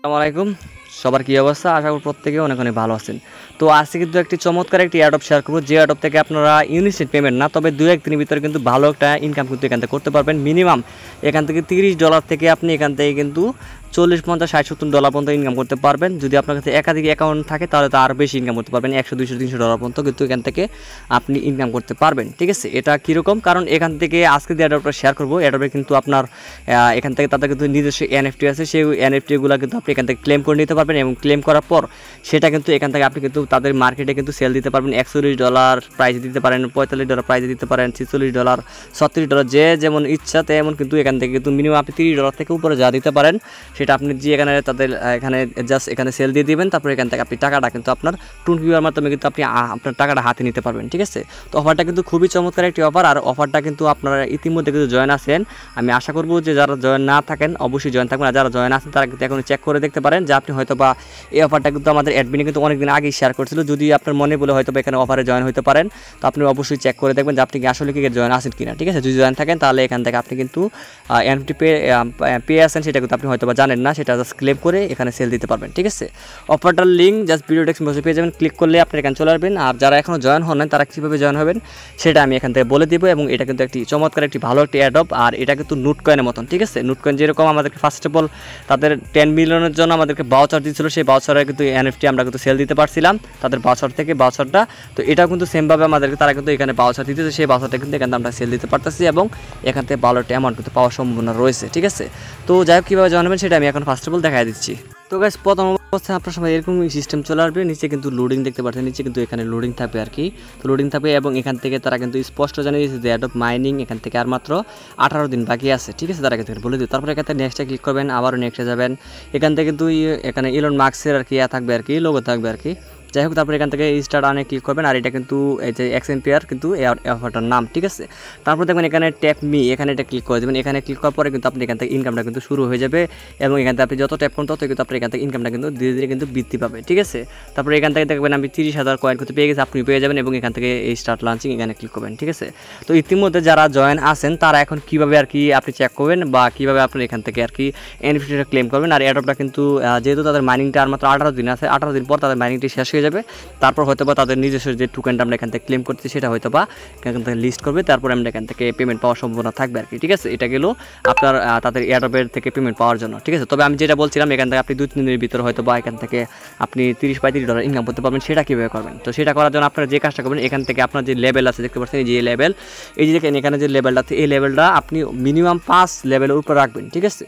আসসালামু আলাইকুম সবার কী অবস্থা আশা করি প্রত্যেকে অনেক অনেক ভালো আছেন তো আজকে কিন্তু একটি চমৎকার একটি অ্যাডপ শেয়ার করবো যে অ্যাডপ থেকে আপনারা ইউনিসেট পেমেন্ট না তবে দু এক দিনের ভিতরে কিন্তু ভালো একটা ইনকাম কিন্তু এখান থেকে করতে পারবেন মিনিমাম এখান থেকে তিরিশ ডলার থেকে আপনি এখান থেকে কিন্তু চল্লিশ পঞ্চাশ ষাট সত্তর ডলার পর্যন্ত ইনকাম করতে পারবেন যদি আপনার কাছে একাধিক অ্যাকাউন্ট থাকে তাহলে তো আরও বেশি ইনকাম করতে পারবেন একশো দুইশো তিনশো ডলার পর্যন্ত কিন্তু এখান থেকে আপনি ইনকাম করতে পারবেন ঠিক আছে এটা কীরকম কারণ এখান থেকে আজকে যে অ্যাডপটা শেয়ার করবো অ্যাডপে কিন্তু আপনার এখান থেকে তাদের কিন্তু নিজস্ব এনএফটি আছে সেই এনএফটিগুলো কিন্তু আপনি এখান থেকে ক্লেম করে নিতে পারবেন এবং ক্লেম করার পর সেটা কিন্তু এখান থেকে আপনি কিন্তু তাদের মার্কেটে কিন্তু সেল দিতে পারবেন একচল্লিশ ডলার প্রাইজ দিতে পারেন পঁয়তাল্লিশ ডলার প্রাইজ দিতে পারেন ছিচল্লিশ ডলার ছত্রিশ ডলার যে যেমন ইচ্ছা তেমন কিন্তু এখান থেকে কিন্তু মিনিমাম আপনি তিরিশ ডলার থেকে উপরে যা দিতে পারেন সেটা আপনি যে এখানে তাদের এখানে জাস্ট এখানে সেল দিয়ে দেবেন তারপরে এখান থেকে আপনি টাকাটা কিন্তু আপনার টুন কিউআর মাধ্যমে কিন্তু আপনি আপনার টাকাটা হাতে নিতে পারবেন ঠিক আছে তো অফারটা কিন্তু খুবই চমৎকার একটি অফার আর অফারটা কিন্তু আপনারা ইতিমধ্যে কিন্তু জয়েন আছেন আমি আশা করব যে যারা জয়েন না থাকেন অবশ্যই জয়েন থাকবেন আর যারা জয়েন আছেন তারা কিন্তু এখন চেক করে দেখতে পারেন যে আপনি হয়তো বা এই অফারটা কিন্তু আমাদের অ্যাডমিনে কিন্তু অনেকদিন আগেই শেয়ার করছিল যদি আপনার মনে বলে হয়তো বা এখানে অফারে জয়েন হতে পারেন তো আপনি অবশ্যই চেক করে দেখবেন যে আপনি কি আসলে কি জয়েন আছেন কিনা ঠিক আছে যদি জয়েন থাকেন তাহলে এখান থেকে আপনি কিন্তু এমটি পে পেয়ে আসেন সেটা কিন্তু আপনি হয়তো বা জানেন না সেটা জাস্ট ক্লেম করে এখানে সেল দিতে পারবেন ঠিক আছে অফারটার লিঙ্ক জাস্ট ভিডিও টেক্স মেসে পেয়ে যাবেন ক্লিক করলে আপনি এখানে চলে আসবেন আর যারা এখনও জয়েন হন না তারা কীভাবে জয়েন হবেন সেটা আমি এখান থেকে বলে দেবো এবং এটা কিন্তু একটি চমৎকার একটি ভালো একটি অ্যাডপ আর এটা কিন্তু নোট কয়েনের মতন ঠিক আছে নোট কয়েন যেরকম আমাদেরকে ফার্স্ট অফ অল তাদের টেন মিলিয়নের জন্য আমাদেরকে বাউচার দিয়েছিল সেই বাউচারে কিন্তু এনএফটি আমরা কিন্তু সেল দিতে পারছিলাম তাদের বাউচার থেকে বাউচারটা তো এটা কিন্তু সেমভাবে আমাদেরকে তারা কিন্তু এখানে বাউচার দিতেছে সেই বাউচারটা কিন্তু এখানে আমরা সেল দিতে পারতেছি এবং এখান থেকে ভালো একটা অ্যামাউন্ট কিন্তু পাওয়ার সম্ভাবনা রয়েছে ঠিক আছে তো যাই হোক কীভাবে জানাবেন সেটা আমি এখন ফার্স্ট অফ অল দেখা দিচ্ছি তো গাছ প্রথম অবস্থায় আপনার সময় এরকম সিস্টেম চলে আসবে নিচে কিন্তু লোডিং দেখতে পাচ্ছেন নিচে কিন্তু এখানে লোডিং থাকবে আর কি তো লোডিং থাকবে এবং এখান থেকে তারা কিন্তু স্পষ্ট জানিয়ে দিয়েছে যে অফ মাইনিং এখান থেকে আর মাত্র আঠারো দিন বাকি আছে ঠিক আছে তারা কিন্তু বলে দিই তারপরে এখান থেকে নেক্সটে ক্লিক করবেন আবারও নেক্সটে যাবেন এখান থেকে কিন্তু এখানে ইলন মার্কসের আর কি ইয়া থাকবে আর কি লোগো থাকবে আর কি যাই হোক তারপর এখান থেকে স্টার আনে ক্লিক করবেন আর এটা কিন্তু এই যে এক্স এম্পিয়ার কিন্তু অফারটার নাম ঠিক আছে তারপর দেখবেন এখানে ট্যাপ মি এখানে এটা ক্লিক করে দেবেন এখানে ক্লিক করার পরে কিন্তু আপনি এখান থেকে ইনকামটা কিন্তু শুরু হয়ে যাবে এবং এখান থেকে আপনি যত ট্যাপ করুন তত কিন্তু আপনার এখান থেকে ইনকামটা কিন্তু ধীরে ধীরে কিন্তু বৃদ্ধি পাবে ঠিক আছে তারপরে এখান থেকে দেখবেন আমি তিরিশ হাজার কয়েন কিন্তু পেয়ে গেছি আপনি পেয়ে যাবেন এবং এখান থেকে এই স্টার্ট লঞ্চিং এখানে ক্লিক করবেন ঠিক আছে তো ইতিমধ্যে যারা জয়েন আছেন তারা এখন কিভাবে আর কি আপনি চেক করবেন বা কিভাবে আপনি এখান থেকে আর কি এনফিটিটা ক্লেম করবেন আর অ্যাডপটা কিন্তু যেহেতু তাদের মাইনিংটা আর মাত্র আঠারো দিন আছে আঠারো দিন পর তাদের মাইনিংটি শেষ হয়ে হয়ে যাবে তারপর হয়তো বা তাদের নিজস্ব যে টোকেনটা আমরা এখান থেকে ক্লেম করতেছি সেটা হয়তো বা এখান থেকে লিস্ট করবে তারপরে আমরা এখান থেকে পেমেন্ট পাওয়ার সম্ভাবনা থাকবে আর কি ঠিক আছে এটা গেলো আপনার তাদের এয়ারপের থেকে পেমেন্ট পাওয়ার জন্য ঠিক আছে তবে আমি যেটা বলছিলাম এখান থেকে আপনি দুই তিন দিনের ভিতরে হয়তো বা এখান থেকে আপনি তিরিশ পঁয়ত্রিশ ডলার ইনকাম করতে পারবেন সেটা কীভাবে করবেন তো সেটা করার জন্য আপনারা যে কাজটা করবেন এখান থেকে আপনার যে লেভেল আছে দেখতে পাচ্ছেন যে লেভেল এই যে দেখেন এখানে যে লেভেলটা আছে এই লেভেলটা আপনি মিনিমাম পাঁচ লেভেলের উপর রাখবেন ঠিক আছে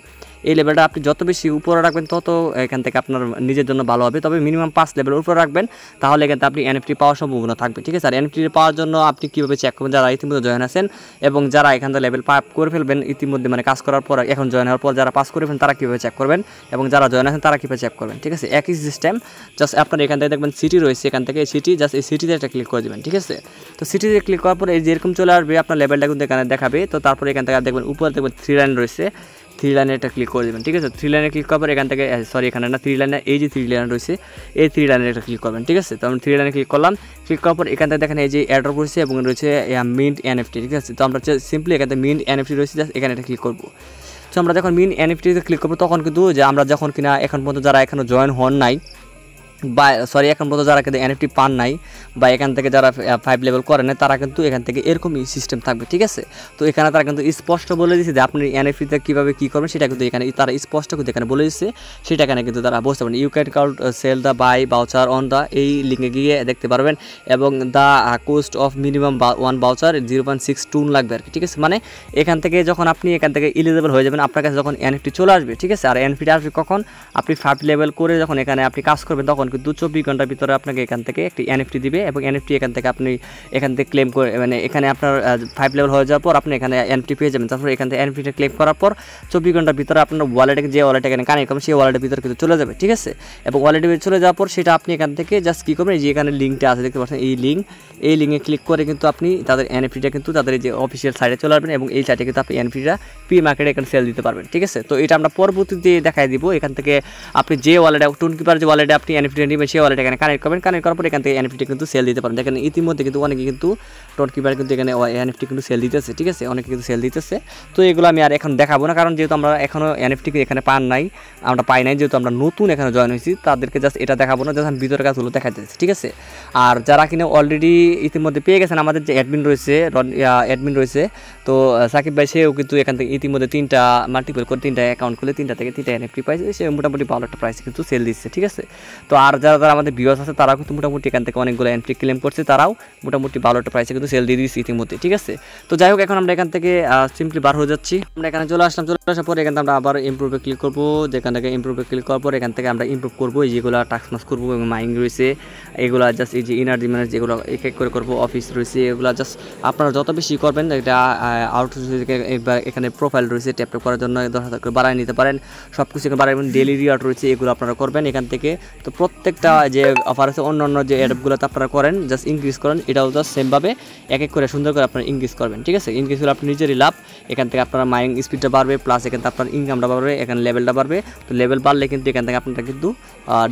এই লেভেলটা আপনি যত বেশি উপরে রাখবেন তত এখান থেকে আপনার নিজের জন্য ভালো হবে তবে মিনিমাম পাঁচ লেভেলের উপরে রাখবেন তাহলে এখান থেকে আপনি এনএফটি পাওয়ার সম্ভাবনা থাকবে ঠিক আছে আর এনএফটি পাওয়ার জন্য আপনি কীভাবে চেক করবেন যারা ইতিমধ্যে জয়েন আছেন এবং যারা এখান থেকে লেভেল পাপ করে ফেলবেন ইতিমধ্যে মানে কাজ করার পর এখন জয়েন হওয়ার পর যারা পাস করে ফেলেন তারা কীভাবে চেক করবেন এবং যারা জয়েন আছেন তারা কীভাবে চেক করবেন ঠিক আছে একই সিস্টেম জাস্ট আপনার এখান থেকে দেখবেন সিটি রয়েছে এখান থেকে সিটি জাস্ট এই সিটিতে একটা ক্লিক করে দেবেন ঠিক আছে তো সিটিতে ক্লিক করার পর এই যেরকম চলে আসবে আপনার লেভেলটা কিন্তু এখানে দেখাবে তো তারপরে এখান থেকে দেখবেন উপরে দেখবেন থ্রি লাইন রয়েছে থ্রি লাইনে একটা ক্লিক করে দেবেন ঠিক আছে থ্রি লাইনে ক্লিক করার পর এখান থেকে সরি eh, এখানে না থ্রি লাইনে এই যে থ্রি লাইন রয়েছে এই থ্রি লাইনে একটা ক্লিক করবেন ঠিক আছে তো আমরা থ্রি লাইনে ক্লিক করলাম ক্লিক করার পর এখান থেকে দেখেন এই যে অ্যাড্রপ রয়েছে এবং রয়েছে মিন্ট eh, এনএফটি ঠিক আছে তো আমরা সিম্পলি এখান থেকে মিন্ট এনএফটি রয়েছে জাস্ট এখানে একটা ক্লিক করবো তো আমরা যখন মিন এনএফটিতে ক্লিক করবো তখন কিন্তু যে আমরা যখন কিনা এখন পর্যন্ত যারা এখনও জয়েন হন নাই বা সরি এখন পর্যন্ত যারা কিন্তু এনএফটি পান নাই বা এখান থেকে যারা ফাইভ লেভেল করে না তারা কিন্তু এখান থেকে এরকমই সিস্টেম থাকবে ঠিক আছে তো এখানে তারা কিন্তু স্পষ্ট বলে দিচ্ছে যে আপনি এনএফটিতে কীভাবে কী করবেন সেটা কিন্তু এখানে তারা স্পষ্ট কিন্তু এখানে বলে দিচ্ছে সেটা এখানে কিন্তু তারা বসতে পারেন you can count sell the buy voucher on the এই লিঙ্কে গিয়ে দেখতে পারবেন এবং the cost of minimum one voucher zero point six ton লাগবে আর কি ঠিক আছে মানে এখান থেকে যখন আপনি এখান থেকে ইলিজেবল হয়ে যাবেন আপনার কাছে যখন এনএফটি চলে আসবে ঠিক আছে আর এনএফটি আসবে কখন আপনি ফাইভ লেভেল করে যখন এখানে আপনি কাজ করবেন তখন এমনকি দু চব্বিশ ঘন্টার ভিতরে আপনাকে এখান থেকে একটি এনএফটি দিবে এবং এনএফটি এখান থেকে আপনি এখান থেকে ক্লেম করে মানে এখানে আপনার ফাইভ লেভেল হয়ে যাওয়ার পর আপনি এখানে এনএফটি পেয়ে যাবেন তারপর এখান থেকে এনএফটিটা ক্লেম করার পর চব্বিশ ঘন্টার ভিতরে আপনার ওয়ালেটে যে ওয়ালেট এখানে কানেক্ট করবেন সেই ওয়ালেটের ভিতরে কিন্তু চলে যাবে ঠিক আছে এবং ওয়ালেটের ভিতরে চলে যাওয়ার পর সেটা আপনি এখান থেকে জাস্ট কী করবেন যে এখানে লিঙ্কটা আছে দেখতে পাচ্ছেন এই লিঙ্ক এই লিঙ্কে ক্লিক করে কিন্তু আপনি তাদের এনএফটিটা কিন্তু তাদের যে অফিসিয়াল সাইটে চলে আসবেন এবং এই সাইটে কিন্তু আপনি এনএফটিটা পি মার্কেটে এখানে সেল দিতে পারবেন ঠিক আছে তো এটা আমরা পরবর্তীতে দেখাই দিব এখান থেকে আপনি যে ওয়ালেটে টুন কিপার যে ওয়ালেটে আপনি এনএফটি এনএফটি নেবেন সেই ওয়ালেট এখানে কানেক্ট করবেন কানেক্ট করার পর এখান থেকে এনএফটি কিন্তু সেল দিতে পারেন দেখেন ইতিমধ্যে কিন্তু অনেকে কিন্তু টোট কিপার কিন্তু এখানে এনএফটি কিন্তু সেল দিতেছে ঠিক আছে অনেকে কিন্তু সেল দিতেছে তো এগুলো আমি আর এখন দেখাবো না কারণ যেহেতু আমরা এখনও এনএফটি এখানে পান নাই আমরা পাই নাই যেহেতু আমরা নতুন এখানে জয়েন হয়েছি তাদেরকে জাস্ট এটা দেখাবো না জাস্ট আমি ভিতরের কাজগুলো দেখা দেখাতেছি ঠিক আছে আর যারা কিনা অলরেডি ইতিমধ্যে পেয়ে গেছেন আমাদের যে অ্যাডমিন রয়েছে অ্যাডমিন রয়েছে তো সাকিব ভাই সেও কিন্তু এখান থেকে ইতিমধ্যে তিনটা মাল্টিপল করে তিনটা অ্যাকাউন্ট খুলে তিনটা থেকে তিনটা এনএফটি পাইছে সে মোটামুটি ভালো একটা প্রাইসে কিন্তু সেল দিচ্ছে ঠিক আছে তো আর আর যারা যারা আমাদের ভিউস আছে তারাও কিন্তু মোটামুটি এখান থেকে অনেকগুলো এন্ট্রি ক্লেম করছে তারাও মোটামুটি একটা প্রাইসে কিন্তু সেল দিয়ে দিয়েছি ইতিমধ্যে ঠিক আছে তো যাই হোক এখন আমরা এখান থেকে সিম্পলি বার হয়ে যাচ্ছি আমরা এখানে চলে আসলাম চলে আসার পর এখান থেকে আমরা আবার ইম্প্রুভে ক্লিক করবো যেখান থেকে ইম্প্রুভে ক্লিক করার পর এখান থেকে আমরা ইম্প্রুভ করবো যেগুলো টাস্ক মাস করবো এবং মাইন্ড রয়েছে এগুলো জাস্ট এই যে ইনার্জি ম্যানেজ এগুলো এক এক করে করবো অফিস রয়েছে এগুলো জাস্ট আপনারা যত বেশি করবেন এটা আউট এখানে প্রোফাইল রয়েছে ট্যাপ করার জন্য দশ হাজার করে বাড়ায় নিতে পারেন সব কিছু এখানে বাড়াবেন ডেলি রিওয়ার্ড রয়েছে এগুলো আপনারা করবেন এখান থেকে তো প্রত্যেক প্রত্যেকটা যে অফার আছে অন্য অন্য যে অ্যাডগুলোতে আপনারা করেন জাস্ট ইনক্রিজ করেন এটাও জাস্ট সেমভাবে এক এক করে সুন্দর করে আপনারা ইনক্রিজ করবেন ঠিক আছে ইনক্রিজ করে আপনি নিজেরই লাভ এখান থেকে আপনারা মাইনিং স্পিডটা বাড়বে প্লাস এখান থেকে আপনার ইনকামটা বাড়বে এখানে লেভেলটা বাড়বে তো লেভেল বাড়লে কিন্তু এখান থেকে আপনারা কিন্তু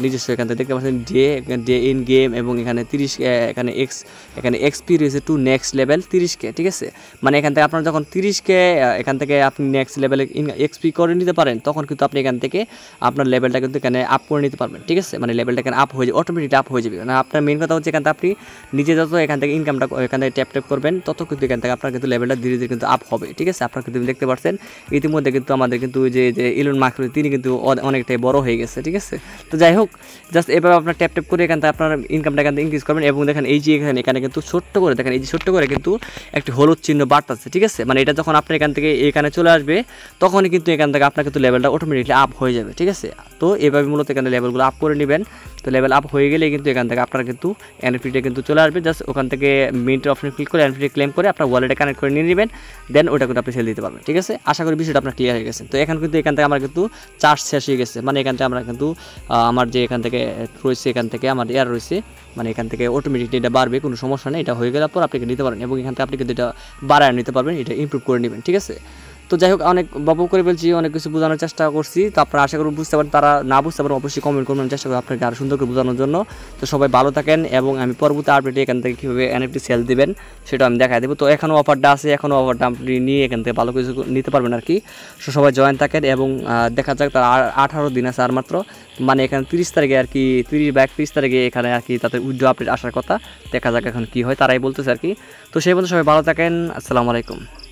নিজস্ব এখান থেকে দেখতে পাচ্ছেন ডে ডে ইন গেম এবং এখানে তিরিশ এখানে এক্স এখানে এক্সপি রয়েছে টু নেক্সট লেভেল তিরিশকে ঠিক আছে মানে এখান থেকে আপনারা যখন তিরিশকে এখান থেকে আপনি নেক্সট লেভেলে এক্সপি করে নিতে পারেন তখন কিন্তু আপনি এখান থেকে আপনার লেভেলটা কিন্তু এখানে আপ করে নিতে পারবেন ঠিক আছে মানে লেভেল চ্যানেলটা এখানে আপ হয়ে যাবে অটোমেটিক আপ হয়ে মানে যাবে না আপনার মেন কথা হচ্ছে এখান থেকে আপনি নিজে যত এখান থেকে ইনকামটা এখান থেকে ট্যাপ ট্যাপ করবেন তত কিন্তু এখান থেকে আপনার কিন্তু লেভেলটা ধীরে ধীরে কিন্তু আপ হবে ঠিক আছে আপনারা কিন্তু দেখতে পাচ্ছেন ইতিমধ্যে কিন্তু আমাদের কিন্তু যে যে ইলন মার্ক তিনি কিন্তু অনেকটাই বড় হয়ে গেছে ঠিক আছে তো যাই হোক জাস্ট এভাবে আপনার ট্যাপ ট্যাপ করে এখান থেকে আপনার ইনকামটা এখান থেকে ইনক্রিজ করবেন এবং দেখেন এই যে এখানে এখানে কিন্তু ছোট্ট করে দেখেন এই যে ছোট্ট করে কিন্তু একটি হলুদ চিহ্ন বাড়তেছে ঠিক আছে মানে এটা যখন আপনি এখান থেকে এখানে চলে আসবে তখনই কিন্তু এখান থেকে আপনার কিন্তু লেভেলটা অটোমেটিকলি আপ হয়ে যাবে ঠিক আছে তো এভাবে মূলত এখানে লেভেলগুলো আপ করে নেবেন তো লেভেল আপ হয়ে গেলে কিন্তু এখান থেকে আপনার কিন্তু এনএফটিটা কিন্তু চলে আসবে জাস্ট ওখান থেকে মিনিটের অপশন ক্লিক করে এনএফিটি ক্লেম করে আপনার ওয়ালেটে কানেক্ট করে নিয়ে নেবেন দেন ওটা কিন্তু আপনি সেল দিতে পারবেন ঠিক আছে আশা করি বিষয়টা আপনার ক্লিয়ার হয়ে গেছে তো এখন কিন্তু এখান থেকে আমার কিন্তু চার্জ শেষ হয়ে গেছে মানে এখান থেকে আমরা কিন্তু আমার যে এখান থেকে রয়েছে এখান থেকে আমার এয়ার রয়েছে মানে এখান থেকে অটোমেটিক এটা বাড়বে কোনো সমস্যা নেই এটা হয়ে গেলে পর আপনি নিতে পারেন এবং এখান থেকে আপনি কিন্তু এটা বাড়ায় নিতে পারবেন এটা ইমপ্রুভ করে নেবেন ঠিক আছে তো যাই হোক অনেক বপ করে বলছি অনেক কিছু বোঝানোর চেষ্টা করছি তো আপনারা আশা করি বুঝতে পারেন তারা না বুঝতে পারেন অবশ্যই কমেন্ট করবেন চেষ্টা করবো আপনাকে আরও সুন্দর করে বোঝানোর জন্য তো সবাই ভালো থাকেন এবং আমি পরবর্তী আপডেটে এখান থেকে কীভাবে এনএফটি সেল দেবেন সেটা আমি দেখাই দেবো তো এখনও অফারটা আছে এখনও অফারটা আপনি নিয়ে এখান থেকে ভালো কিছু নিতে পারবেন আর কি সো সবাই জয়েন থাকেন এবং দেখা যাক তার আঠারো দিন আছে আর মাত্র মানে এখানে তিরিশ তারিখে আর কি তিরিশ বা একত্রিশ তারিখে এখানে আর কি তাদের উজ্জ্ব আপডেট আসার কথা দেখা যাক এখন কী হয় তারাই বলতেছে আর কি তো সেই বলতে সবাই ভালো থাকেন আসসালামু আলাইকুম